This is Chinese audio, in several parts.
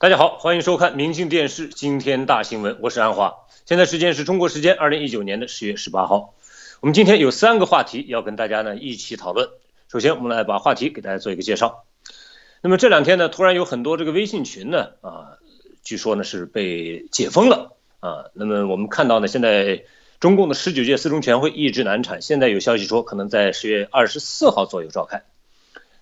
大家好，欢迎收看《明星电视今天大新闻》，我是安华。现在时间是中国时间，二零一九年的十月十八号。我们今天有三个话题要跟大家呢一起讨论。首先，我们来把话题给大家做一个介绍。那么这两天呢，突然有很多这个微信群呢，啊，据说呢是被解封了啊。那么我们看到呢，现在中共的十九届四中全会一直难产，现在有消息说可能在十月二十四号左右召开。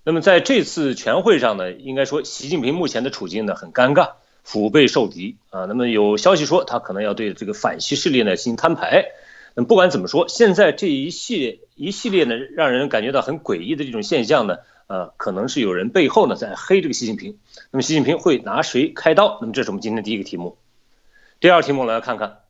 那么在这次全会上呢，应该说习近平目前的处境呢很尴尬，腹背受敌啊。那么有消息说他可能要对这个反西势力呢进行摊牌。那不管怎么说，现在这一系列一系列呢让人感觉到很诡异的这种现象呢，呃，可能是有人背后呢在黑这个习近平。那么习近平会拿谁开刀？那么这是我们今天第一个题目。第二题目我们来看看，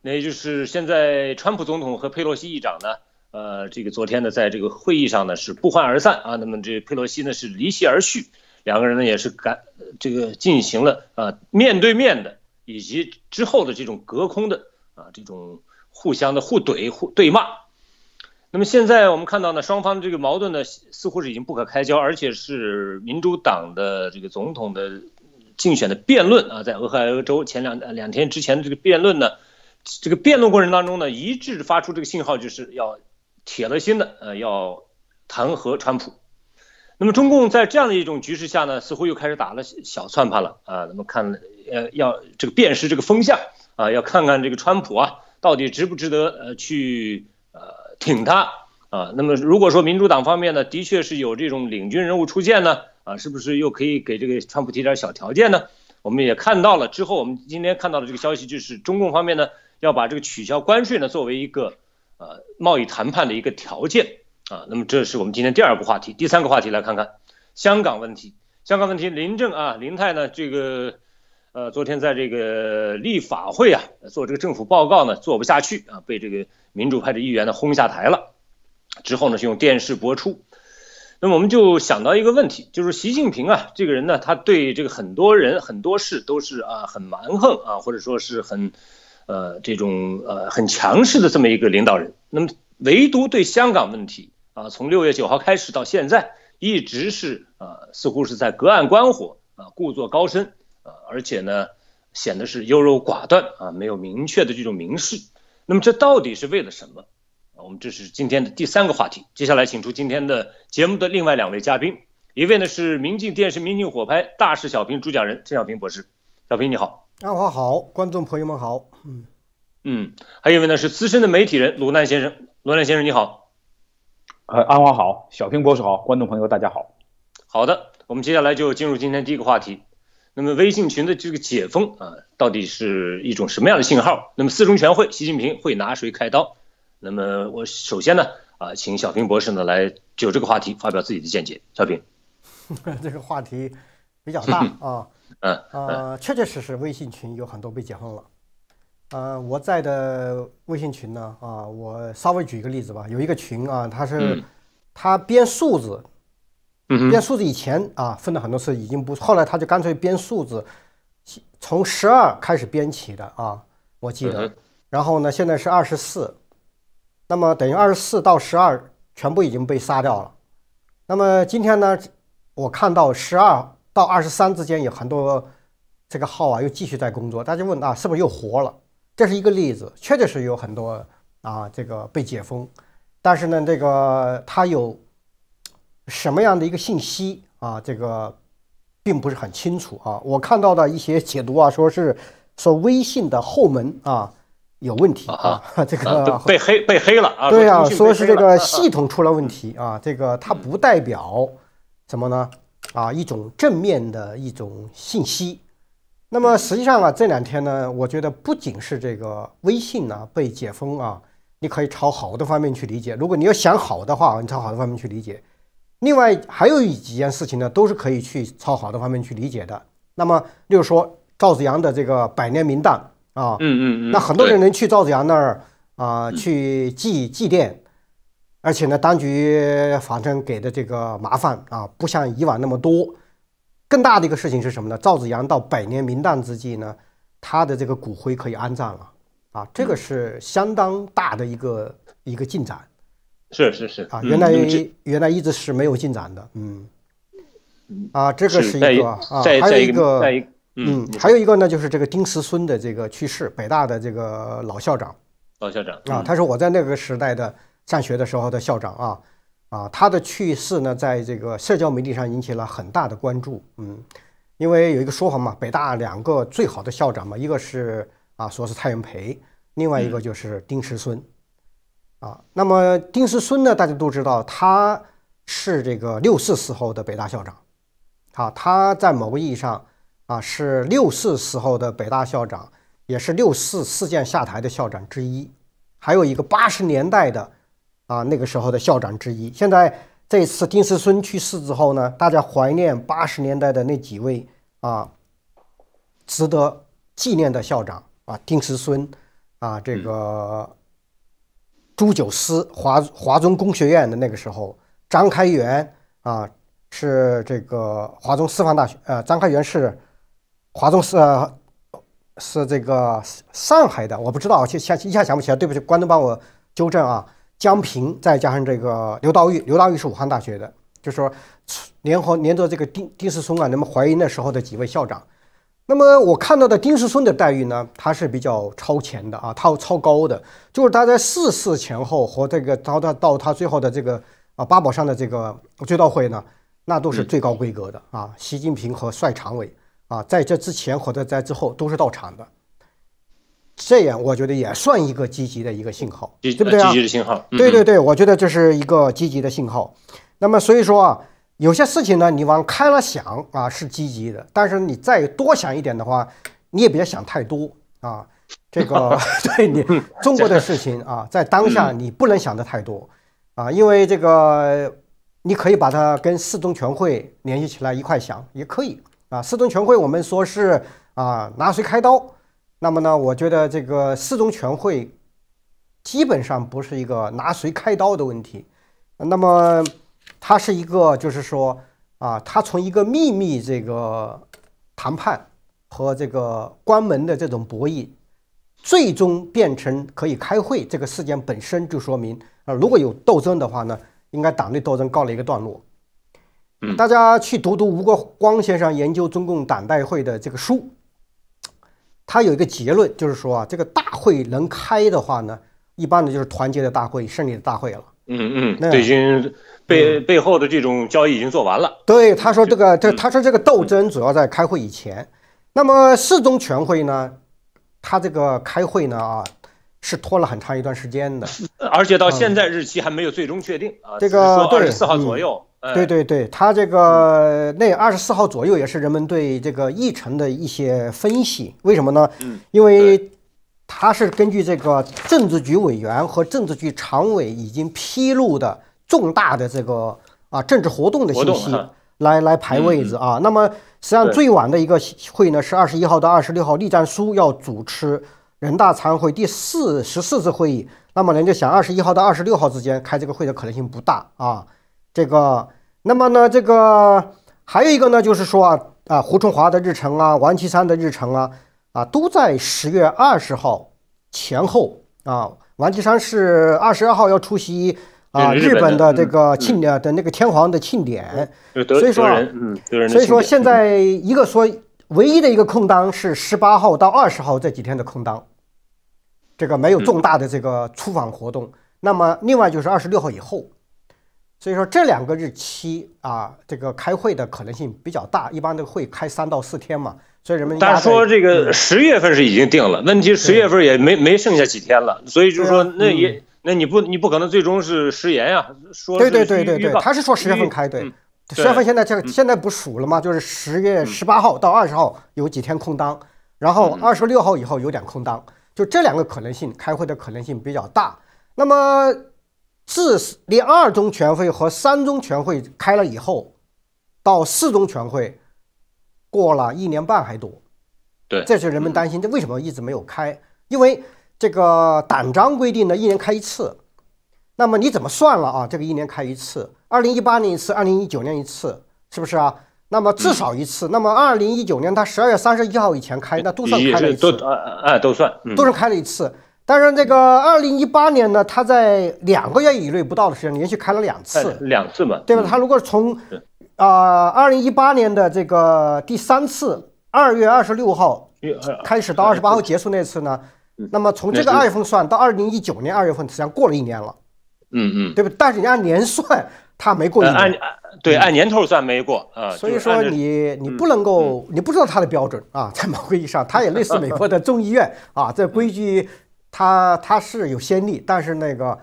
那也就是现在川普总统和佩洛西议长呢。呃，这个昨天呢，在这个会议上呢是不欢而散啊。那么这佩洛西呢是离席而去，两个人呢也是感这个进行了啊面对面的，以及之后的这种隔空的啊这种互相的互怼互对骂。那么现在我们看到呢，双方这个矛盾呢似乎是已经不可开交，而且是民主党的这个总统的竞选的辩论啊，在俄亥俄州前两两天之前的这个辩论呢，这个辩论过程当中呢一致发出这个信号就是要。铁了心的呃要弹劾川普，那么中共在这样的一种局势下呢，似乎又开始打了小算盘了啊。那么看呃要这个辨识这个风向啊，要看看这个川普啊到底值不值得呃去呃挺他啊。那么如果说民主党方面呢，的确是有这种领军人物出现呢啊，是不是又可以给这个川普提点小条件呢？我们也看到了之后，我们今天看到的这个消息就是中共方面呢要把这个取消关税呢作为一个。呃，贸易谈判的一个条件啊，那么这是我们今天第二个话题，第三个话题来看看香港问题。香港问题，林郑啊，林太呢，这个呃，昨天在这个立法会啊做这个政府报告呢，做不下去啊，被这个民主派的议员呢轰下台了。之后呢，是用电视播出。那么我们就想到一个问题，就是习近平啊，这个人呢，他对这个很多人很多事都是啊很蛮横啊，或者说是很。呃，这种呃很强势的这么一个领导人，那么唯独对香港问题啊，从六月九号开始到现在，一直是呃似乎是在隔岸观火啊，故作高深啊，而且呢，显得是优柔寡断啊，没有明确的这种明示。那么这到底是为了什么？我们这是今天的第三个话题。接下来请出今天的节目的另外两位嘉宾，一位呢是明镜电视、明镜火拍大事小平主讲人陈小平博士。小平你好。安华好，观众朋友们好，嗯，嗯，还有一位呢是资深的媒体人鲁南先生，鲁南先生你好，呃，安华好，小平博士好，观众朋友大家好，好的，我们接下来就进入今天第一个话题，那么微信群的这个解封啊，到底是一种什么样的信号？那么四中全会，习近平会拿谁开刀？那么我首先呢，啊，请小平博士呢来就这个话题发表自己的见解，小平，这个话题比较大啊。嗯啊，确确实实微信群有很多被解放了。呃，我在的微信群呢，啊，我稍微举一个例子吧。有一个群啊，他是他编数字，编数字以前啊分了很多次，已经不，后来他就干脆编数字，从十二开始编起的啊，我记得。然后呢，现在是二十四，那么等于二十四到十二全部已经被杀掉了。那么今天呢，我看到十二。到二十三之间有很多这个号啊，又继续在工作。大家问啊，是不是又活了？这是一个例子，确确实实有很多啊，这个被解封。但是呢，这个它有什么样的一个信息啊？这个并不是很清楚啊。我看到的一些解读啊，说是说微信的后门啊有问题啊，这个被黑被黑了啊。对啊，说是这个系统出了问题啊，这个它不代表什么呢？啊，一种正面的一种信息。那么实际上啊，这两天呢，我觉得不仅是这个微信呢被解封啊，你可以朝好的方面去理解。如果你要想好的话，你朝好的方面去理解。另外还有一几件事情呢，都是可以去朝好的方面去理解的。那么例如说赵子阳的这个百年名档啊，嗯嗯，那很多人能去赵子阳那儿啊去祭祭奠。而且呢，当局反正给的这个麻烦啊，不像以往那么多。更大的一个事情是什么呢？赵子阳到百年名旦之际呢，他的这个骨灰可以安葬了啊，这个是相当大的一个一个进展。是是是啊，原来原来一直是没有进展的，嗯。啊，这个是一个啊，还有一个嗯，还有一个呢，就是这个丁思孙的这个去世，北大的这个老校长。老校长啊，他说我在那个时代的。上学的时候的校长啊，啊，他的去世呢，在这个社交媒体上引起了很大的关注。嗯，因为有一个说法嘛，北大两个最好的校长嘛，一个是啊，说是蔡元培，另外一个就是丁石孙。啊，那么丁石孙呢，大家都知道他是这个六四时候的北大校长。啊，他在某个意义上啊，是六四时候的北大校长，也是六四事件下台的校长之一。还有一个八十年代的。啊，那个时候的校长之一。现在这次丁石孙去世之后呢，大家怀念八十年代的那几位啊，值得纪念的校长啊，丁石孙啊，这个朱九思，华华中工学院的那个时候，张开元啊，是这个华中师范大学，呃，张开元是华中是是这个上海的，我不知道，就想一下想不起来，对不起，观众帮我纠正啊。江平再加上这个刘道玉，刘道玉是武汉大学的，就是说联合连着这个丁丁世松啊，那么怀疑那时候的几位校长。那么我看到的丁世松的待遇呢，他是比较超前的啊，他超高的，就是他在逝世前后和这个到他到他最后的这个啊八宝山的这个追悼会呢，那都是最高规格的啊，习近平和帅常委啊在这之前或者在之后都是到场的。这样我觉得也算一个积极的一个信号，对不对？积极的信号，对对对，我觉得这是一个积极的信号。那么所以说啊，有些事情呢，你往开了想啊是积极的，但是你再多想一点的话，你也别想太多啊。这个 对你 中国的事情啊，在当下你不能想的太多啊，因为这个你可以把它跟四中全会联系起来一块想也可以啊。四中全会我们说是啊，拿谁开刀？那么呢，我觉得这个四中全会基本上不是一个拿谁开刀的问题，那么它是一个，就是说啊，它从一个秘密这个谈判和这个关门的这种博弈，最终变成可以开会，这个事件本身就说明啊，如果有斗争的话呢，应该党内斗争告了一个段落。大家去读读吴国光先生研究中共党代会的这个书。他有一个结论，就是说啊，这个大会能开的话呢，一般呢就是团结的大会、胜利的大会了。嗯嗯，已经背背后的这种交易已经做完了。对，他说这个，这他说这个斗争主要在开会以前。那么四中全会呢，他这个开会呢啊，是拖了很长一段时间的，而且到现在日期还没有最终确定啊。这个二十四号左右。对对对，他这个那二十四号左右也是人们对这个议程的一些分析，为什么呢？嗯，因为他是根据这个政治局委员和政治局常委已经披露的重大的这个啊政治活动的信息来来排位子啊。那么实际上最晚的一个会呢是二十一号到二十六号，栗战书要主持人大常委会第四十四次会议。那么人家想二十一号到二十六号之间开这个会的可能性不大啊，这个。那么呢，这个还有一个呢，就是说啊啊，胡春华的日程啊，王岐山的日程啊，啊都在十月二十号前后啊。王岐山是二十二号要出席啊日本的这个庆的那个天皇的庆典，所以说所以说现在一个说唯一的一个空档是十八号到二十号这几天的空档，这个没有重大的这个出访活动。那么另外就是二十六号以后。所以说这两个日期啊，这个开会的可能性比较大，一般的会开三到四天嘛。所以人们大家说这个十月份是已经定了，问题十月份也没没剩下几天了，所以就是说那也那你不你不可能最终是食言呀。说对对对对对，他是说十月份开对。十月份现在这个现在不数了吗？就是十月十八号到二十号有几天空档，然后二十六号以后有点空档，就这两个可能性开会的可能性比较大。那么。自连二中全会和三中全会开了以后，到四中全会过了一年半还多。对，这是人们担心，这为什么一直没有开？因为这个党章规定呢，一年开一次。那么你怎么算了啊？这个一年开一次，二零一八年一次，二零一九年一次，是不是啊？那么至少一次。那么二零一九年他十二月三十一号以前开，那都算开了一次，都啊都算，都是开了一次。但是这个二零一八年呢，他在两个月以内不到的时间连续开了两次，两次嘛，对吧？他如果从啊二零一八年的这个第三次二月二十六号开始到二十八号结束那次呢，那么从这个二月份算到二零一九年二月份，实际上过了一年了。嗯嗯，对吧？但是按年算，他没过。一按对，按年头算没过。啊。所以说你你不能够，你不知道他的标准啊，在某个意义上，他也类似美国的众议院啊，这规矩。他他是有先例，但是那个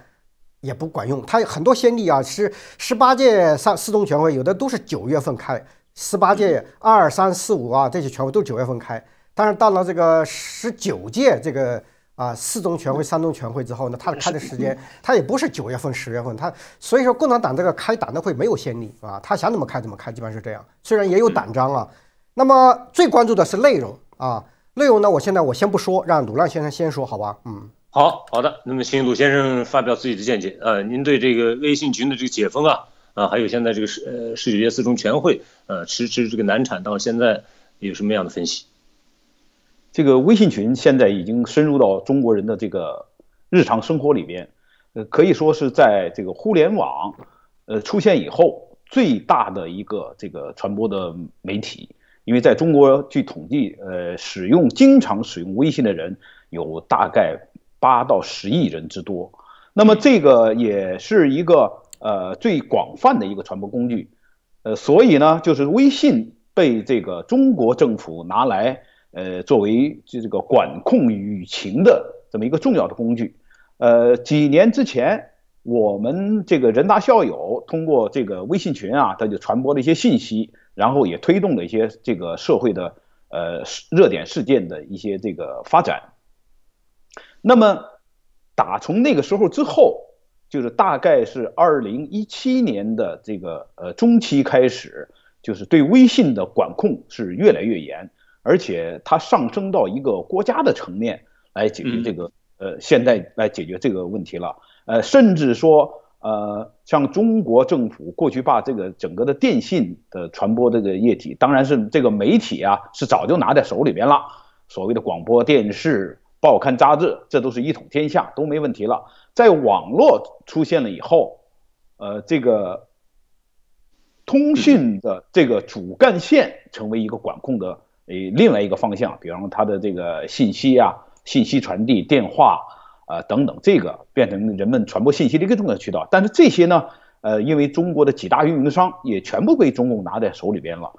也不管用。他有很多先例啊，十十八届三四中全会有的都是九月份开，十八届二三四五啊这些全会都是九月份开。但是到了这个十九届这个啊四中全会、三中全会之后呢，他开的时间他也不是九月份、十月份，他所以说共产党这个开党的会没有先例啊，他想怎么开怎么开，基本上是这样。虽然也有党章啊，那么最关注的是内容啊。内容呢？我现在我先不说，让鲁亮先生先说好吧？嗯，好好的，那么请鲁先生发表自己的见解。呃，您对这个微信群的这个解封啊，啊，还有现在这个世呃世九届四中全会呃迟迟这个难产到现在，有什么样的分析？这个微信群现在已经深入到中国人的这个日常生活里边，呃，可以说是在这个互联网呃出现以后最大的一个这个传播的媒体。因为在中国，据统计，呃，使用经常使用微信的人有大概八到十亿人之多，那么这个也是一个呃最广泛的一个传播工具，呃，所以呢，就是微信被这个中国政府拿来呃作为这这个管控舆情的这么一个重要的工具，呃，几年之前，我们这个人大校友通过这个微信群啊，他就传播了一些信息。然后也推动了一些这个社会的呃热点事件的一些这个发展。那么打从那个时候之后，就是大概是二零一七年的这个呃中期开始，就是对微信的管控是越来越严，而且它上升到一个国家的层面来解决这个呃现在来解决这个问题了，呃，甚至说。呃，像中国政府过去把这个整个的电信的传播这个液体，当然是这个媒体啊，是早就拿在手里边了。所谓的广播电视、报刊杂志，这都是一统天下，都没问题了。在网络出现了以后，呃，这个通讯的这个主干线成为一个管控的呃另外一个方向，比方说它的这个信息啊、信息传递、电话。呃，等等，这个变成人们传播信息的一个重要渠道。但是这些呢，呃，因为中国的几大运营商也全部被中共拿在手里边了，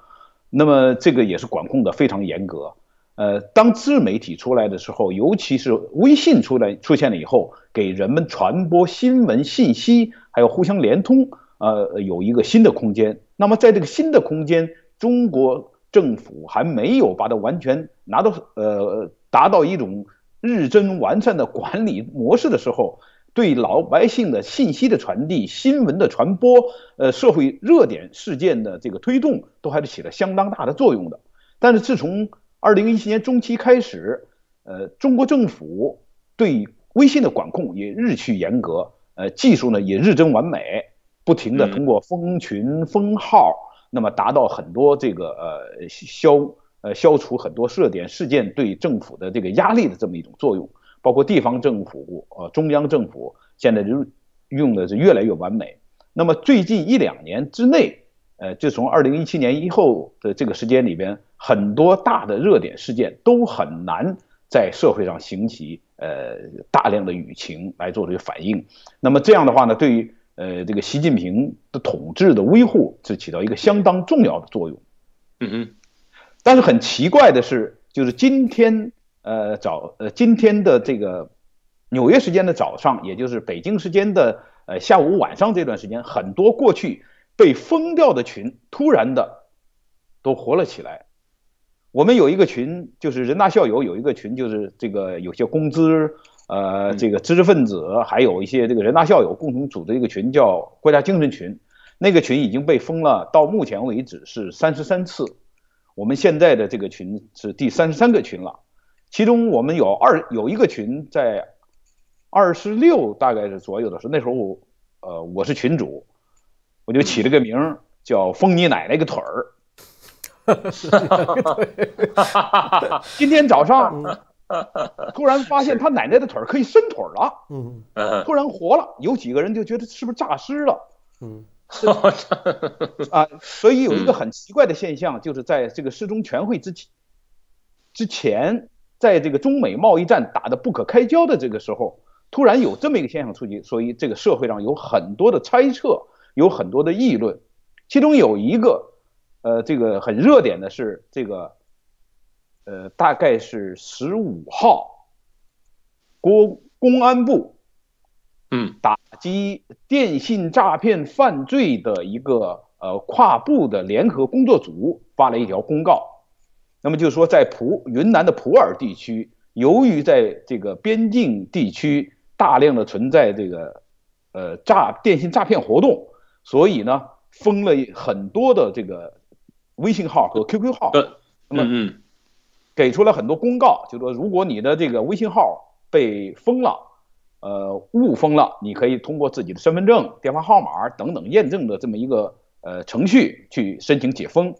那么这个也是管控的非常严格。呃，当自媒体出来的时候，尤其是微信出来出现了以后，给人们传播新闻信息，还有互相联通，呃，有一个新的空间。那么在这个新的空间，中国政府还没有把它完全拿到，呃，达到一种。日臻完善的管理模式的时候，对老百姓的信息的传递、新闻的传播、呃社会热点事件的这个推动，都还是起了相当大的作用的。但是自从二零一七年中期开始，呃，中国政府对微信的管控也日趋严格，呃，技术呢也日臻完美，不停的通过封群、封号，那么达到很多这个呃消。呃，消除很多热点事件对政府的这个压力的这么一种作用，包括地方政府啊，中央政府现在就用的是越来越完美。那么最近一两年之内，呃，就从二零一七年以后的这个时间里边，很多大的热点事件都很难在社会上行起呃大量的舆情来做这个反应。那么这样的话呢，对于呃这个习近平的统治的维护是起到一个相当重要的作用。嗯嗯。但是很奇怪的是，就是今天，呃早，呃今天的这个纽约时间的早上，也就是北京时间的呃下午晚上这段时间，很多过去被封掉的群突然的都活了起来。我们有一个群，就是人大校友有一个群，就是这个有些公知，呃这个知识分子，还有一些这个人大校友共同组织一个群，叫国家精神群。那个群已经被封了，到目前为止是三十三次。我们现在的这个群是第三十三个群了，其中我们有二有一个群在二十六大概是左右的时候，那时候我呃我是群主，我就起了个名叫封你奶奶个腿儿。今天早上突然发现他奶奶的腿可以伸腿了，突然活了，有几个人就觉得是不是诈尸了，嗯。是 啊，所以有一个很奇怪的现象，就是在这个四中全会之前，之前，在这个中美贸易战打得不可开交的这个时候，突然有这么一个现象出现，所以这个社会上有很多的猜测，有很多的议论，其中有一个，呃，这个很热点的是这个，呃，大概是十五号，国公安部。嗯，打击电信诈骗犯罪的一个呃跨部的联合工作组发了一条公告，那么就是说，在普云南的普洱地区，由于在这个边境地区大量的存在这个呃诈电信诈骗活动，所以呢封了很多的这个微信号和 QQ 号。那么嗯，给出了很多公告，就说如果你的这个微信号被封了。呃，误封了，你可以通过自己的身份证、电话号码等等验证的这么一个呃程序去申请解封。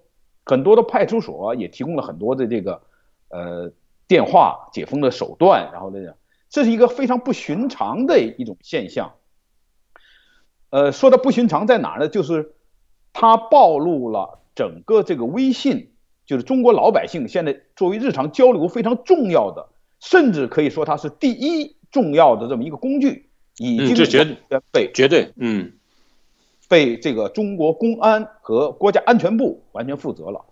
很多的派出所也提供了很多的这个呃电话解封的手段，然后呢，这是一个非常不寻常的一种现象。呃，说的不寻常在哪儿呢？就是它暴露了整个这个微信，就是中国老百姓现在作为日常交流非常重要的，甚至可以说它是第一。重要的这么一个工具，已经被绝对，嗯，被这个中国公安和国家安全部完全负责了。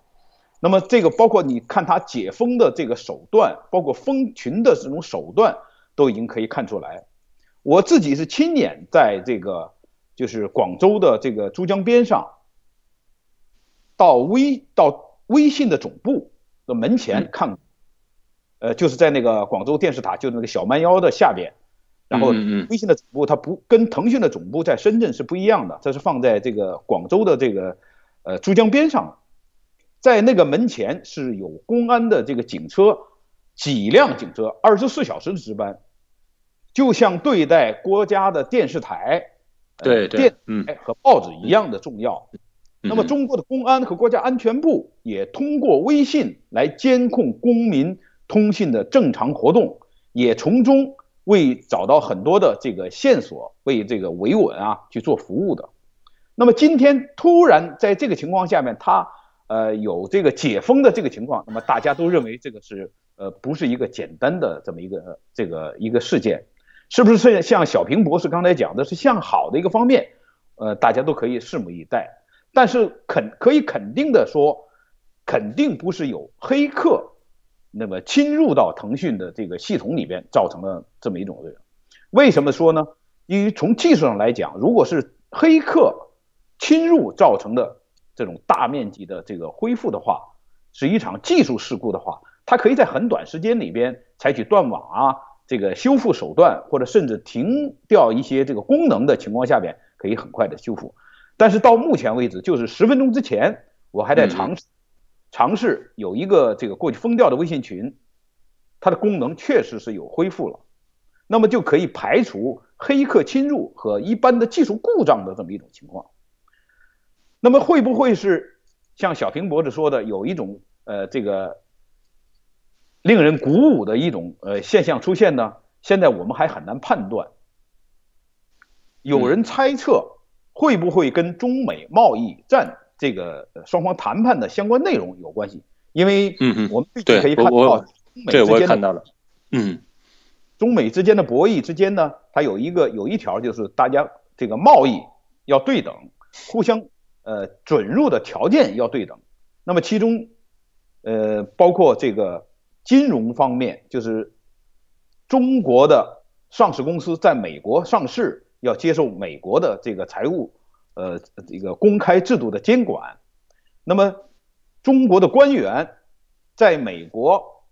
那么这个包括你看他解封的这个手段，包括封群的这种手段，都已经可以看出来。我自己是亲眼在这个就是广州的这个珠江边上，到微到微信的总部的门前看。呃，就是在那个广州电视塔，就那个小蛮腰的下边。然后，微信的总部它不跟腾讯的总部在深圳是不一样的，它是放在这个广州的这个呃珠江边上。在那个门前是有公安的这个警车，几辆警车二十四小时值班，就像对待国家的电视台、对电台和报纸一样的重要。那么中国的公安和国家安全部也通过微信来监控公民。通信的正常活动也从中为找到很多的这个线索，为这个维稳啊去做服务的。那么今天突然在这个情况下面，他呃有这个解封的这个情况，那么大家都认为这个是呃不是一个简单的这么一个这个一个事件，是不是像小平博士刚才讲的是向好的一个方面？呃，大家都可以拭目以待。但是肯可以肯定的说，肯定不是有黑客。那么侵入到腾讯的这个系统里边，造成了这么一种的。为什么说呢？因为从技术上来讲，如果是黑客侵入造成的这种大面积的这个恢复的话，是一场技术事故的话，它可以在很短时间里边采取断网啊，这个修复手段，或者甚至停掉一些这个功能的情况下边，可以很快的修复。但是到目前为止，就是十分钟之前，我还在尝试。尝试有一个这个过去封掉的微信群，它的功能确实是有恢复了，那么就可以排除黑客侵入和一般的技术故障的这么一种情况。那么会不会是像小平博士说的，有一种呃这个令人鼓舞的一种呃现象出现呢？现在我们还很难判断。有人猜测会不会跟中美贸易战？这个双方谈判的相关内容有关系，因为我们具体可以看到中美之间，我看到了。嗯，中美之间的博弈之间呢，它有一个有一条就是大家这个贸易要对等，互相呃准入的条件要对等。那么其中呃包括这个金融方面，就是中国的上市公司在美国上市要接受美国的这个财务。呃，这个公开制度的监管。那么，中国的官员在美国，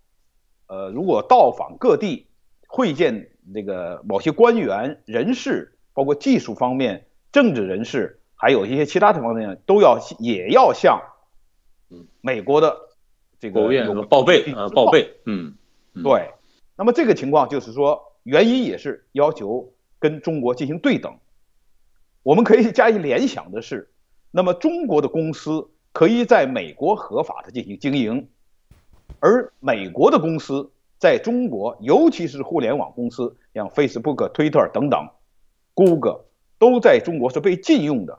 呃，如果到访各地会见这个某些官员、人士，包括技术方面、政治人士，还有一些其他的方面，都要也要向美国的这个国务院报备呃报备。嗯，对。那么这个情况就是说，原因也是要求跟中国进行对等。我们可以加以联想的是，那么中国的公司可以在美国合法的进行经营，而美国的公司在中国，尤其是互联网公司，像 Facebook、Twitter 等等，Google 都在中国是被禁用的。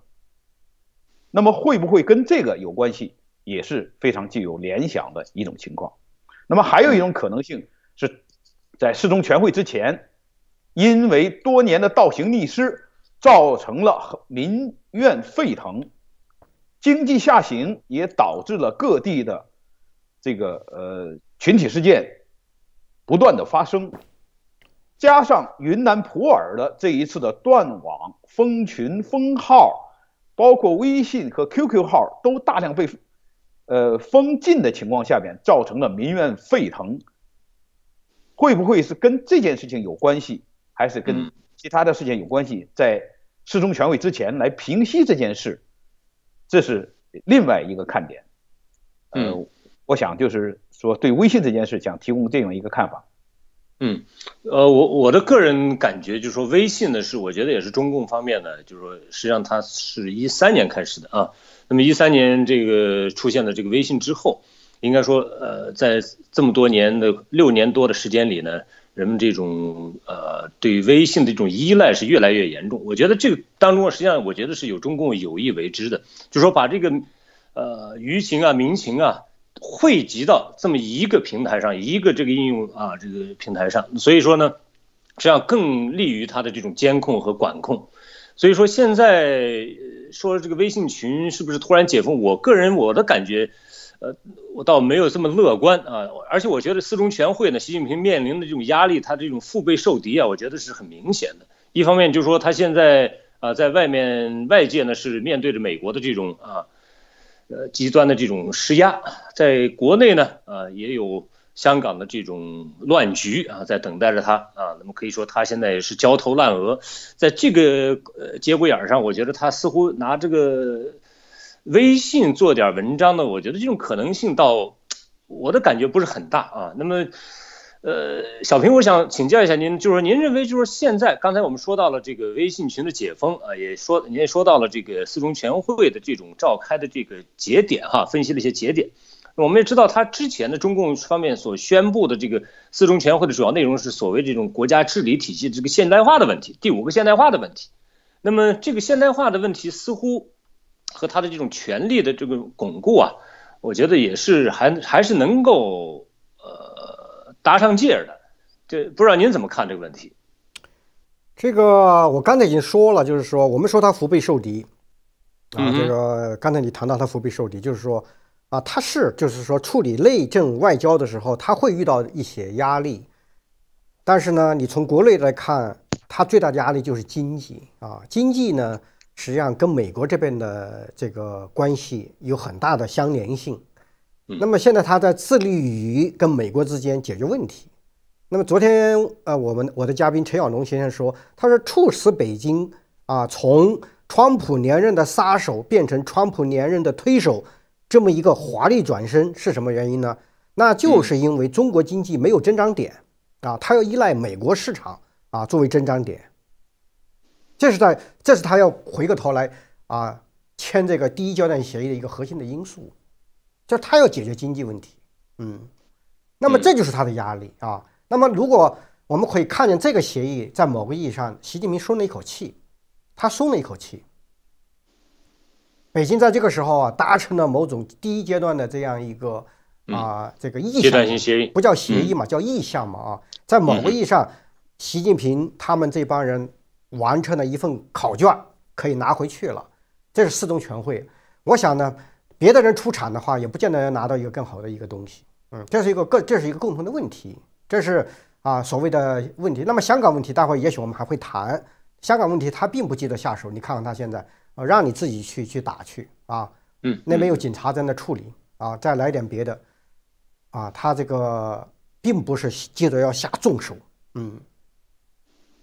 那么会不会跟这个有关系，也是非常具有联想的一种情况。那么还有一种可能性是，在四中全会之前，因为多年的倒行逆施。造成了民怨沸腾，经济下行也导致了各地的这个呃群体事件不断的发生，加上云南普洱的这一次的断网封群封号，包括微信和 QQ 号都大量被呃封禁的情况下边，造成了民怨沸腾，会不会是跟这件事情有关系，还是跟？其他的事件有关系，在四中全会之前来平息这件事，这是另外一个看点。嗯，我想就是说对微信这件事，想提供这样一个看法。嗯，呃，我我的个人感觉就是说，微信呢是我觉得也是中共方面的，就是说，实际上它是一三年开始的啊。那么一三年这个出现了这个微信之后，应该说，呃，在这么多年的六年多的时间里呢。人们这种呃对微信的这种依赖是越来越严重，我觉得这个当中实际上我觉得是有中共有意为之的，就说把这个呃舆情啊、民情啊汇集到这么一个平台上，一个这个应用啊这个平台上，所以说呢，这样更利于他的这种监控和管控，所以说现在。说这个微信群是不是突然解封？我个人我的感觉，呃，我倒没有这么乐观啊。而且我觉得四中全会呢，习近平面临的这种压力，他这种腹背受敌啊，我觉得是很明显的。一方面就是说他现在啊，在外面外界呢是面对着美国的这种啊，呃，极端的这种施压，在国内呢啊也有。香港的这种乱局啊，在等待着他啊，那么可以说他现在也是焦头烂额。在这个呃节骨眼上，我觉得他似乎拿这个微信做点文章呢，我觉得这种可能性到我的感觉不是很大啊。那么，呃，小平，我想请教一下您，就是您认为就是现在刚才我们说到了这个微信群的解封啊，也说您也说到了这个四中全会的这种召开的这个节点哈，分析了一些节点。我们也知道，他之前的中共方面所宣布的这个四中全会的主要内容是所谓这种国家治理体系这个现代化的问题，第五个现代化的问题。那么这个现代化的问题似乎和他的这种权力的这个巩固啊，我觉得也是还还是能够呃搭上界儿的。这不知道您怎么看这个问题？这个我刚才已经说了，就是说我们说他腹背受敌啊，这个刚才你谈到他腹背受敌，就是说。啊，他是就是说处理内政外交的时候，他会遇到一些压力，但是呢，你从国内来看，他最大的压力就是经济啊，经济呢，实际上跟美国这边的这个关系有很大的相连性。那么现在他在致力于跟美国之间解决问题。那么昨天呃，我们我的嘉宾陈晓龙先生说，他说促使北京啊，从川普连任的杀手变成川普连任的推手。这么一个华丽转身是什么原因呢？那就是因为中国经济没有增长点啊，它要依赖美国市场啊作为增长点。这是在，这是他要回过头来啊签这个第一阶段协议的一个核心的因素，就是他要解决经济问题。嗯，那么这就是他的压力啊。那么如果我们可以看见这个协议，在某个意义上，习近平松了一口气，他松了一口气。北京在这个时候啊，达成了某种第一阶段的这样一个啊，这个意向性协议，不叫协议嘛，叫意向嘛啊。在某个意义上，习近平他们这帮人完成了一份考卷，可以拿回去了。这是四中全会，我想呢，别的人出场的话，也不见得拿到一个更好的一个东西。嗯，这是一个个，这是一个共同的问题，这是啊所谓的问题。那么香港问题，待会儿也许我们还会谈香港问题，他并不急着下手，你看看他现在。啊，让你自己去去打去啊，嗯，那边有警察在那处理啊，再来点别的，啊，他这个并不是记着要下重手，嗯，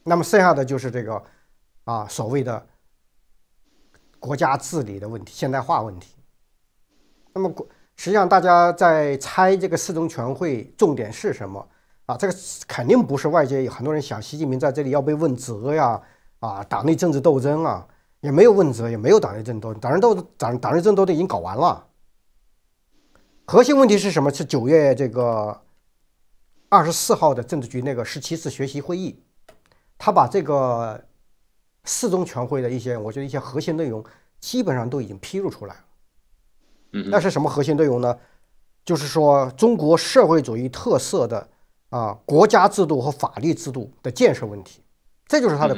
那么剩下的就是这个啊，所谓的国家治理的问题、现代化问题。那么国实际上大家在猜这个四中全会重点是什么啊？这个肯定不是外界有很多人想习近平在这里要被问责呀，啊，党内政治斗争啊。也没有问责，也没有党内争斗，党内斗、党党内争斗都已经搞完了。核心问题是什么？是九月这个二十四号的政治局那个十七次学习会议，他把这个四中全会的一些，我觉得一些核心内容基本上都已经披露出来了。那是什么核心内容呢？就是说中国社会主义特色的啊国家制度和法律制度的建设问题，这就是它的。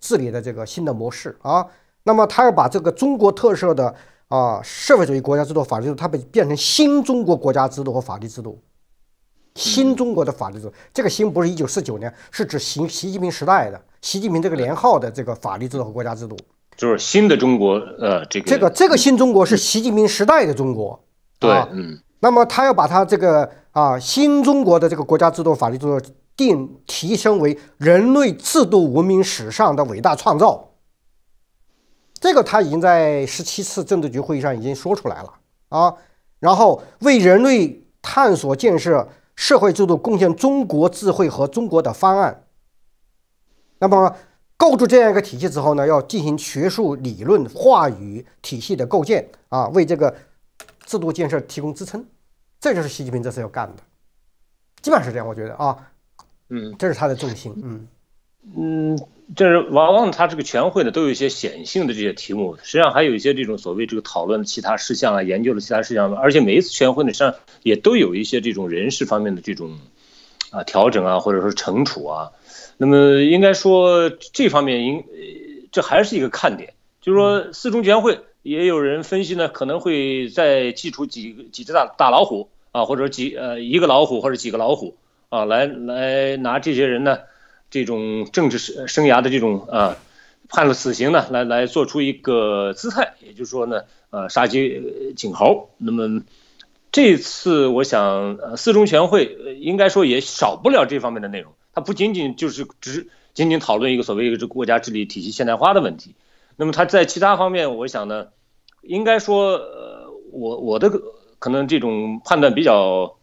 治理的这个新的模式啊，那么他要把这个中国特色的啊社会主义国家制度、法律制度，它被变成新中国国家制度和法律制度，新中国的法律制度，这个“新”不是一九四九年，是指习习近平时代的、习近平这个年号的这个法律制度和国家制度，就是新的中国，呃，这个这个这个新中国是习近平时代的中国，对，嗯，那么他要把他这个啊新中国的这个国家制度、法律制度。定提升为人类制度文明史上的伟大创造，这个他已经在十七次政治局会议上已经说出来了啊。然后为人类探索建设社会制度贡献中国智慧和中国的方案。那么构筑这样一个体系之后呢，要进行学术理论话语体系的构建啊，为这个制度建设提供支撑。这就是习近平这次要干的，基本上是这样，我觉得啊。嗯，这是它的重心。嗯，嗯，这是往往它这个全会呢，都有一些显性的这些题目，实际上还有一些这种所谓这个讨论的其他事项啊，研究的其他事项。而且每一次全会呢，实际上也都有一些这种人事方面的这种啊调整啊，或者说惩处啊。那么应该说这方面应，这还是一个看点。就是说四中全会也有人分析呢，可能会再祭出几几只大大老虎啊，或者说几呃一个老虎或者几个老虎。啊，来来拿这些人呢，这种政治生生涯的这种啊，判了死刑呢，来来做出一个姿态，也就是说呢，呃，杀鸡儆猴。那么这次我想，呃，四中全会应该说也少不了这方面的内容。它不仅仅就是只仅仅讨论一个所谓一个这国家治理体系现代化的问题。那么它在其他方面，我想呢，应该说，呃，我我的可能这种判断比较。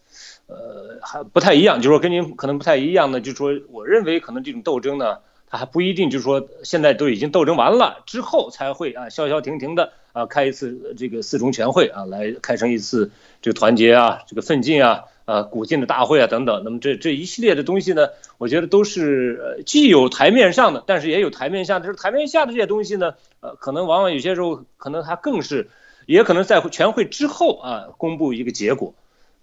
呃，还不太一样，就是说跟您可能不太一样的，就是说我认为可能这种斗争呢，它还不一定，就是说现在都已经斗争完了之后才会啊，消消停停的啊，开一次这个四中全会啊，来开成一次这个团结啊，这个奋进啊，呃，鼓劲的大会啊等等。那么这这一系列的东西呢，我觉得都是既有台面上的，但是也有台面下的。就是台面下的这些东西呢，呃，可能往往有些时候可能它更是，也可能在全会之后啊，公布一个结果。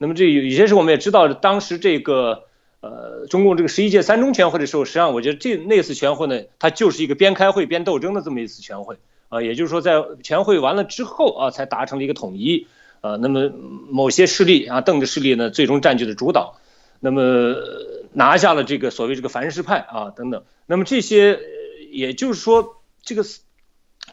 那么这有些时候我们也知道，当时这个呃中共这个十一届三中全会的时候，实际上我觉得这那次全会呢，它就是一个边开会边斗争的这么一次全会啊，也就是说在全会完了之后啊，才达成了一个统一啊。那么某些势力啊，邓的势力呢，最终占据了主导，那么拿下了这个所谓这个凡是派啊等等。那么这些也就是说这个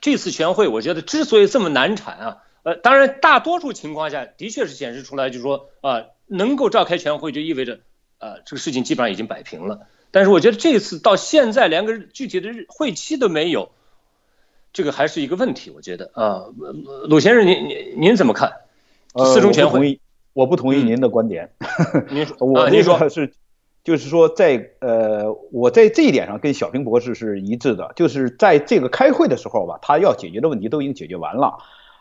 这次全会，我觉得之所以这么难产啊。呃，当然，大多数情况下的确是显示出来，就是说，啊，能够召开全会就意味着，呃，这个事情基本上已经摆平了。但是我觉得这次到现在连个具体的日会期都没有，这个还是一个问题。我觉得，啊，鲁先生，您您您怎么看？四中全会，我不同意您的观点。您，我，您说，是，就是说，在呃，我在这一点上跟小平博士是一致的，就是在这个开会的时候吧，他要解决的问题都已经解决完了。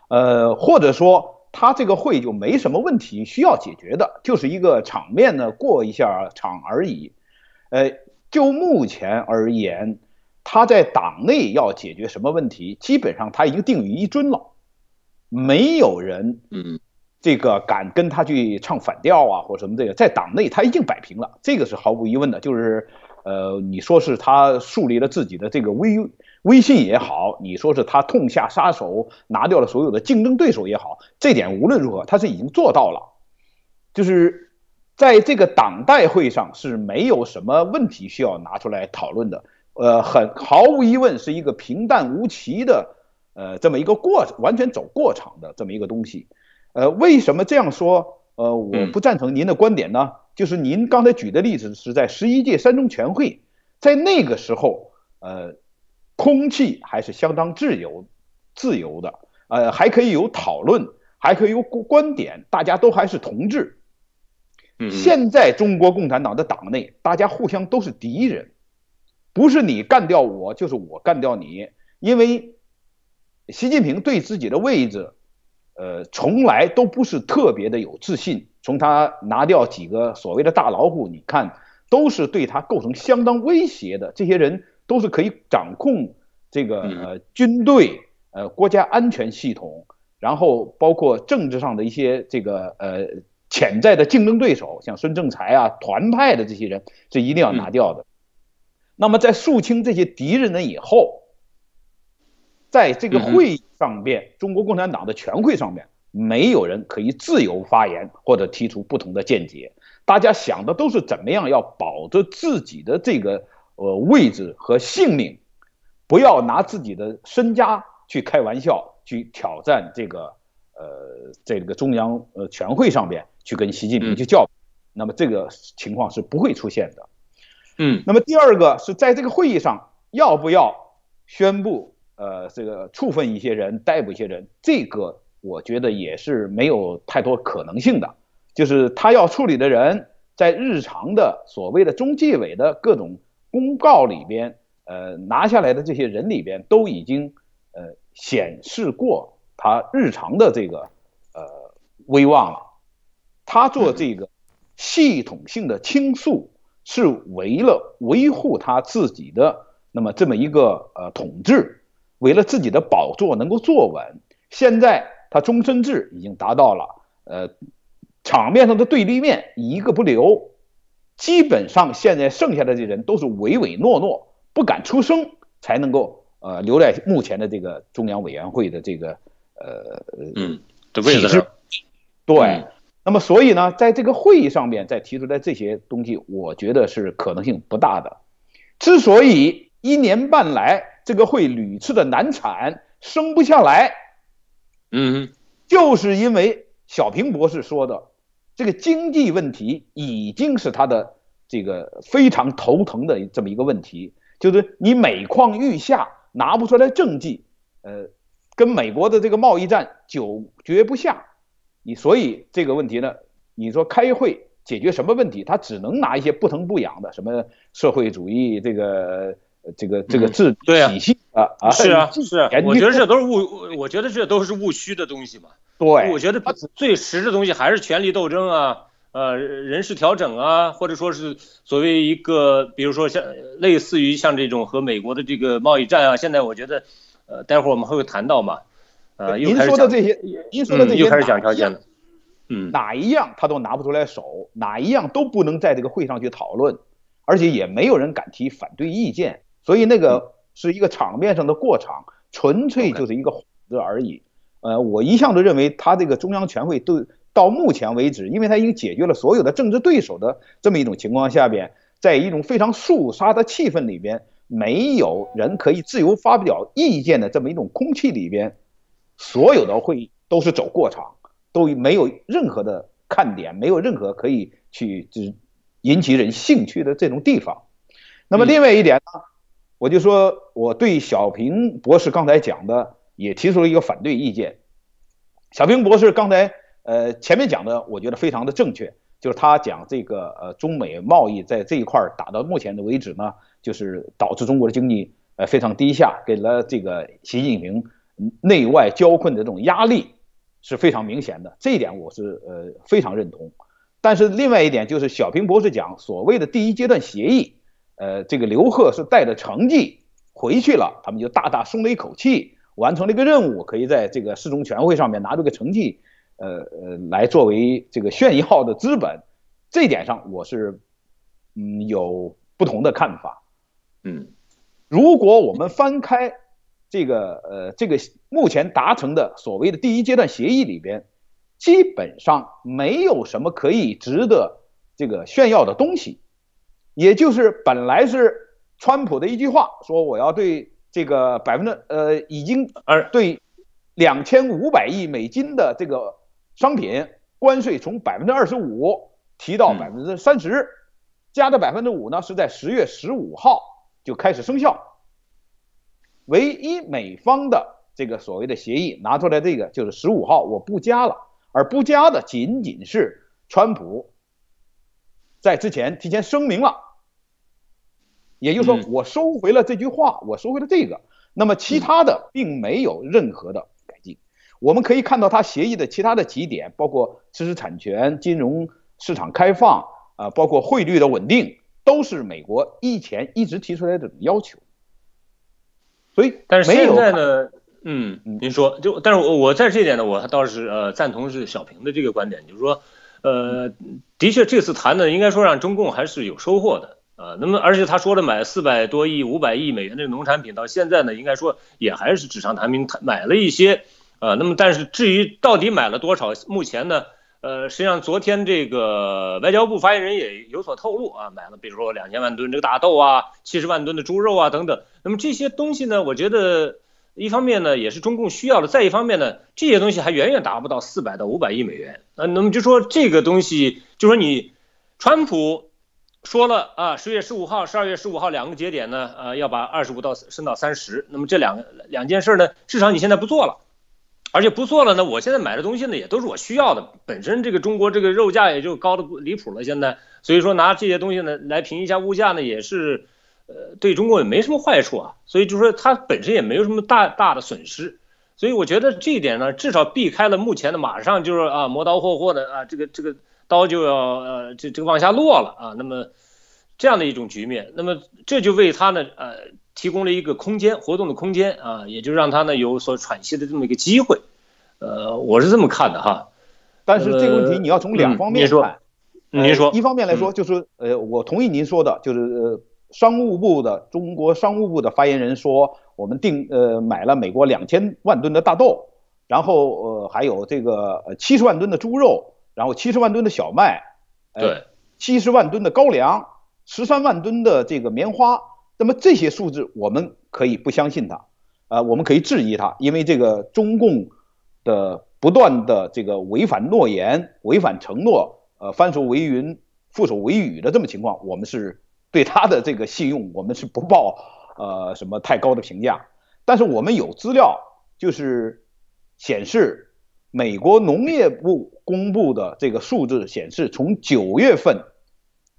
呃，或者说他这个会就没什么问题需要解决的，就是一个场面呢过一下场而已。呃，就目前而言，他在党内要解决什么问题，基本上他已经定于一尊了，没有人，嗯，这个敢跟他去唱反调啊，或什么这个，在党内他已经摆平了，这个是毫无疑问的。就是，呃，你说是他树立了自己的这个威。微信也好，你说是他痛下杀手，拿掉了所有的竞争对手也好，这点无论如何他是已经做到了。就是在这个党代会上是没有什么问题需要拿出来讨论的，呃，很毫无疑问是一个平淡无奇的，呃，这么一个过完全走过场的这么一个东西。呃，为什么这样说？呃，我不赞成您的观点呢，就是您刚才举的例子是在十一届三中全会，在那个时候，呃。空气还是相当自由、自由的，呃，还可以有讨论，还可以有观点，大家都还是同志。嗯，现在中国共产党的党内，大家互相都是敌人，不是你干掉我，就是我干掉你。因为习近平对自己的位置，呃，从来都不是特别的有自信。从他拿掉几个所谓的大老虎，你看，都是对他构成相当威胁的这些人。都是可以掌控这个军队、呃国家安全系统，然后包括政治上的一些这个呃潜在的竞争对手，像孙政才啊、团派的这些人，这一定要拿掉的。那么在肃清这些敌人了以后，在这个会议上边，中国共产党的全会上面，没有人可以自由发言或者提出不同的见解，大家想的都是怎么样要保着自己的这个。呃，位置和性命，不要拿自己的身家去开玩笑，去挑战这个呃这个中央呃全会上面去跟习近平去叫那么这个情况是不会出现的。嗯，那么第二个是在这个会议上要不要宣布呃这个处分一些人逮捕一些人，这个我觉得也是没有太多可能性的，就是他要处理的人在日常的所谓的中纪委的各种。公告里边，呃，拿下来的这些人里边都已经，呃，显示过他日常的这个，呃，威望了。他做这个系统性的倾诉，是为了维护他自己的那么这么一个呃统治，为了自己的宝座能够坐稳。现在他终身制已经达到了，呃，场面上的对立面一个不留。基本上现在剩下的这些人都是唯唯诺诺、不敢出声，才能够呃留在目前的这个中央委员会的这个呃嗯置上。对，那么所以呢，在这个会议上面再提出来这些东西，我觉得是可能性不大的。之所以一年半来这个会屡次的难产，生不下来，嗯，就是因为小平博士说的。这个经济问题已经是他的这个非常头疼的这么一个问题，就是你每况愈下，拿不出来政绩，呃，跟美国的这个贸易战久决不下，你所以这个问题呢，你说开会解决什么问题，他只能拿一些不疼不痒的，什么社会主义这个。这个这个制体系啊啊是是，我觉得这都是误，我觉得这都是务虚的东西嘛。对，我觉得最实的东西还是权力斗争啊，呃，人事调整啊，或者说是所谓一个，比如说像类似于像这种和美国的这个贸易战啊，现在我觉得呃，待会儿我们会谈到嘛。呃，您说的这些，您说的这些又开始讲条件了。嗯，哪一样他都拿不出来手，哪一样都不能在这个会上去讨论，而且也没有人敢提反对意见。所以那个是一个场面上的过场，纯粹就是一个幌子而已。呃，我一向都认为他这个中央全会都到目前为止，因为他已经解决了所有的政治对手的这么一种情况下边，在一种非常肃杀的气氛里边，没有人可以自由发表意见的这么一种空气里边，所有的会议都是走过场，都没有任何的看点，没有任何可以去是引起人兴趣的这种地方。那么另外一点呢？我就说，我对小平博士刚才讲的也提出了一个反对意见。小平博士刚才呃前面讲的，我觉得非常的正确，就是他讲这个呃中美贸易在这一块打到目前的为止呢，就是导致中国的经济呃非常低下，给了这个习近平内外交困的这种压力是非常明显的。这一点我是呃非常认同。但是另外一点就是小平博士讲所谓的第一阶段协议。呃，这个刘贺是带着成绩回去了，他们就大大松了一口气，完成了一个任务，可以在这个四中全会上面拿出个成绩，呃呃，来作为这个炫一号的资本。这点上，我是嗯有不同的看法。嗯，如果我们翻开这个呃这个目前达成的所谓的第一阶段协议里边，基本上没有什么可以值得这个炫耀的东西。也就是本来是川普的一句话说，我要对这个百分之呃已经而对两千五百亿美金的这个商品关税从百分之二十五提到百分之三十，加的百分之五呢是在十月十五号就开始生效。唯一美方的这个所谓的协议拿出来，这个就是十五号我不加了，而不加的仅仅是川普在之前提前声明了。也就是说，我收回了这句话，我收回了这个，那么其他的并没有任何的改进。我们可以看到，它协议的其他的几点，包括知识产权、金融市场开放啊，包括汇率的稳定，都是美国以前一直提出来的要求。所以，但是现在呢，嗯，您说就，但是我我在这一点呢，我倒是呃赞同是小平的这个观点，就是说，呃，的确这次谈的应该说让中共还是有收获的。啊，那么而且他说的买四百多亿、五百亿美元的农产品，到现在呢，应该说也还是纸上谈兵，他买了一些。呃，那么但是至于到底买了多少，目前呢，呃，实际上昨天这个外交部发言人也有所透露啊，买了比如说两千万吨这个大豆啊，七十万吨的猪肉啊等等。那么这些东西呢，我觉得一方面呢也是中共需要的，再一方面呢这些东西还远远达不到四百到五百亿美元。啊，那么就说这个东西，就说你川普。说了啊，十月十五号、十二月十五号两个节点呢，呃，要把二十五到升到三十。那么这两两件事呢，至少你现在不做了，而且不做了呢，我现在买的东西呢也都是我需要的。本身这个中国这个肉价也就高的离谱了，现在，所以说拿这些东西呢来平一下物价呢，也是，呃，对中国也没什么坏处啊。所以就说它本身也没有什么大大的损失。所以我觉得这一点呢，至少避开了目前的马上就是啊磨刀霍霍的啊这个这个。刀就要呃，这这个往下落了啊，那么这样的一种局面，那么这就为他呢呃提供了一个空间，活动的空间啊，也就让他呢有所喘息的这么一个机会，呃，我是这么看的哈。但是这个问题你要从两方面看。说，您说。一方面来说，就是呃，我同意您说的，就是呃、商务部的中国商务部的发言人说，我们定呃买了美国两千万吨的大豆，然后呃还有这个七十万吨的猪肉。然后七十万吨的小麦，对，七十万吨的高粱，十三万吨的这个棉花，那么这些数字我们可以不相信它，呃，我们可以质疑它，因为这个中共的不断的这个违反诺言、违反承诺，呃，翻手为云、覆手为雨的这么情况，我们是对他的这个信用我们是不抱呃什么太高的评价，但是我们有资料就是显示。美国农业部公布的这个数字显示，从九月份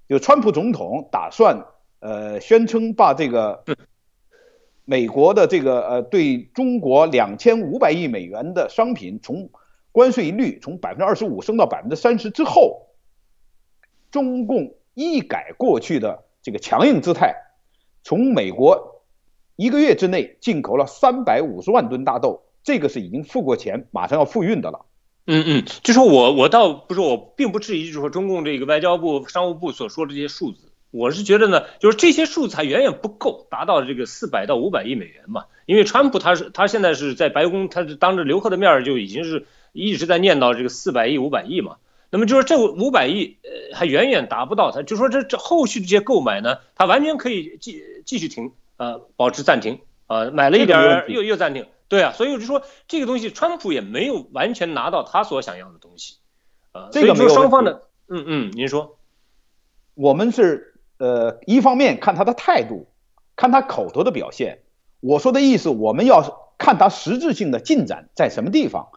就川普总统打算呃宣称把这个美国的这个呃对中国两千五百亿美元的商品从关税率从百分之二十五升到百分之三十之后，中共一改过去的这个强硬姿态，从美国一个月之内进口了三百五十万吨大豆。这个是已经付过钱，马上要复运的了。嗯嗯，就是我我倒不是我并不质疑，就是说中共这个外交部商务部所说的这些数字，我是觉得呢，就是这些数字还远远不够达到这个四百到五百亿美元嘛。因为川普他是他现在是在白宫，他是当着刘贺的面就已经是一直在念叨这个四百亿、五百亿嘛。那么就是这五百亿呃还远远达不到，他就说这这后续的这些购买呢，他完全可以继继续停啊，保持暂停啊，买了一点又又暂停。对啊，所以我就说这个东西，川普也没有完全拿到他所想要的东西。呃，这个没有。嗯嗯，您说，我们是呃，一方面看他的态度，看他口头的表现。我说的意思，我们要看他实质性的进展在什么地方。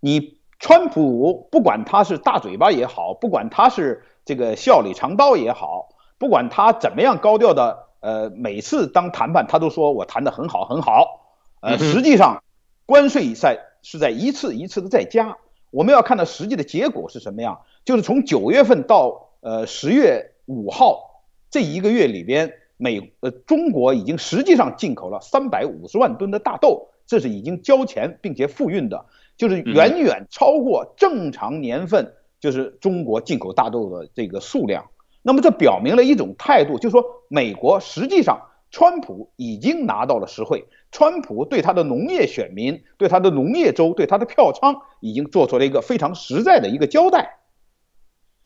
你川普不管他是大嘴巴也好，不管他是这个笑里藏刀也好，不管他怎么样高调的呃，每次当谈判他都说我谈的很好很好。呃，实际上，关税在是在一次一次的在加。我们要看到实际的结果是什么样，就是从九月份到呃十月五号这一个月里边，美呃中国已经实际上进口了三百五十万吨的大豆，这是已经交钱并且复运的，就是远远超过正常年份就是中国进口大豆的这个数量。那么这表明了一种态度，就是说美国实际上。川普已经拿到了实惠。川普对他的农业选民、对他的农业州、对他的票仓，已经做出了一个非常实在的一个交代。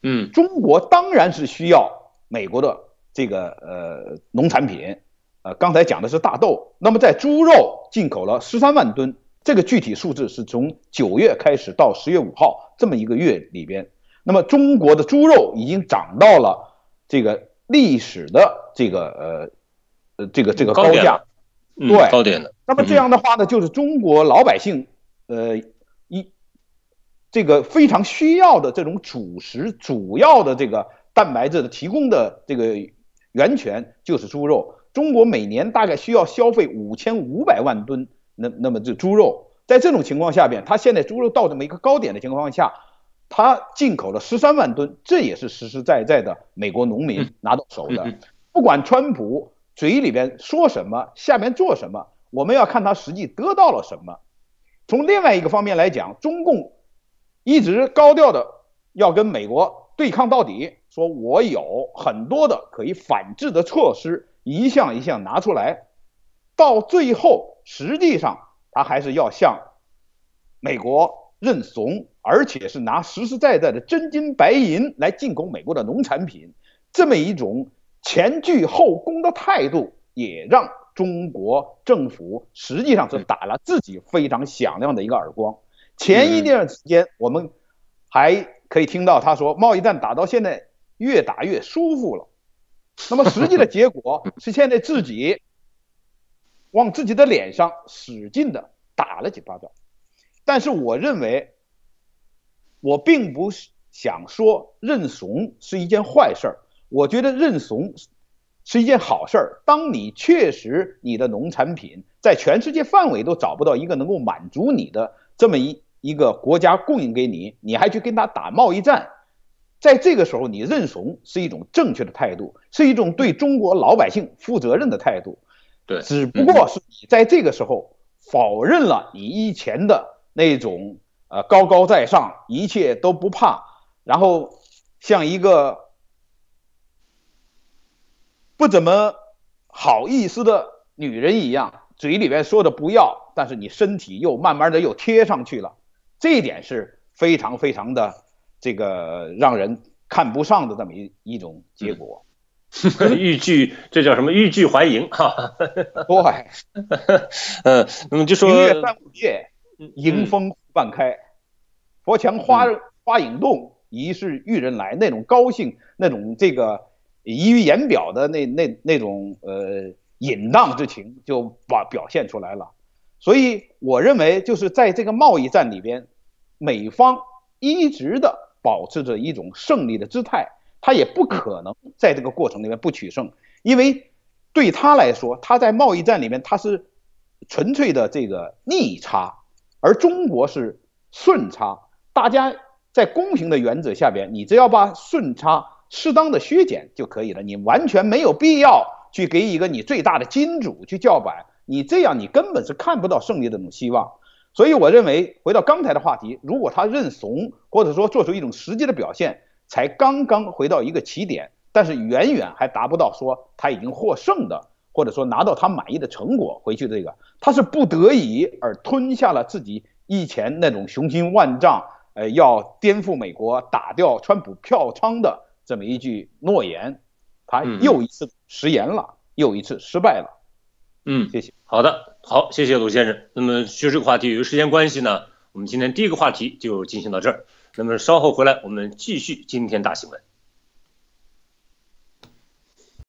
嗯，中国当然是需要美国的这个呃农产品，呃，刚才讲的是大豆，那么在猪肉进口了十三万吨，这个具体数字是从九月开始到十月五号这么一个月里边，那么中国的猪肉已经涨到了这个历史的这个呃。呃，这个这个高价，对高点的。那么这样的话呢，就是中国老百姓，呃，一这个非常需要的这种主食、主要的这个蛋白质的提供的这个源泉就是猪肉。中国每年大概需要消费五千五百万吨，那那么这猪肉，在这种情况下边，它现在猪肉到这么一个高点的情况下，它进口了十三万吨，这也是实实在在的美国农民拿到手的。不管川普。嘴里边说什么，下面做什么，我们要看他实际得到了什么。从另外一个方面来讲，中共一直高调的要跟美国对抗到底，说我有很多的可以反制的措施，一项一项拿出来，到最后实际上他还是要向美国认怂，而且是拿实实在在的真金白银来进口美国的农产品，这么一种。前倨后恭的态度，也让中国政府实际上是打了自己非常响亮的一个耳光。前一段时间，我们还可以听到他说，贸易战打到现在，越打越舒服了。那么实际的结果是，现在自己往自己的脸上使劲的打了几巴掌。但是我认为，我并不想说认怂是一件坏事儿。我觉得认怂是一件好事儿。当你确实你的农产品在全世界范围都找不到一个能够满足你的这么一一个国家供应给你，你还去跟他打贸易战，在这个时候你认怂是一种正确的态度，是一种对中国老百姓负责任的态度。对，只不过是你在这个时候否认了你以前的那种呃高高在上，一切都不怕，然后像一个。不怎么好意思的女人一样，嘴里边说的不要，但是你身体又慢慢的又贴上去了，这一点是非常非常的这个让人看不上的这么一一种结果。欲拒这叫什么？欲拒还迎哈。对，嗯，那么就说。明月三五夜，迎风半开。佛墙花花影动，疑是玉人来。那种高兴，那种这个。溢于言表的那那那种呃隐荡之情就把表现出来了，所以我认为就是在这个贸易战里边，美方一直的保持着一种胜利的姿态，他也不可能在这个过程里面不取胜，因为对他来说，他在贸易战里面他是纯粹的这个逆差，而中国是顺差，大家在公平的原则下边，你只要把顺差。适当的削减就可以了，你完全没有必要去给一个你最大的金主去叫板，你这样你根本是看不到胜利的那种希望。所以我认为回到刚才的话题，如果他认怂或者说做出一种实际的表现，才刚刚回到一个起点，但是远远还达不到说他已经获胜的，或者说拿到他满意的成果回去的这个，他是不得已而吞下了自己以前那种雄心万丈，呃，要颠覆美国、打掉川普票仓的。这么一句诺言，他又一次食言了，又一次失败了。嗯，谢谢。好的，好，谢谢鲁先生。那么就这个话题，由于时间关系呢，我们今天第一个话题就进行到这儿。那么稍后回来，我们继续今天大新闻。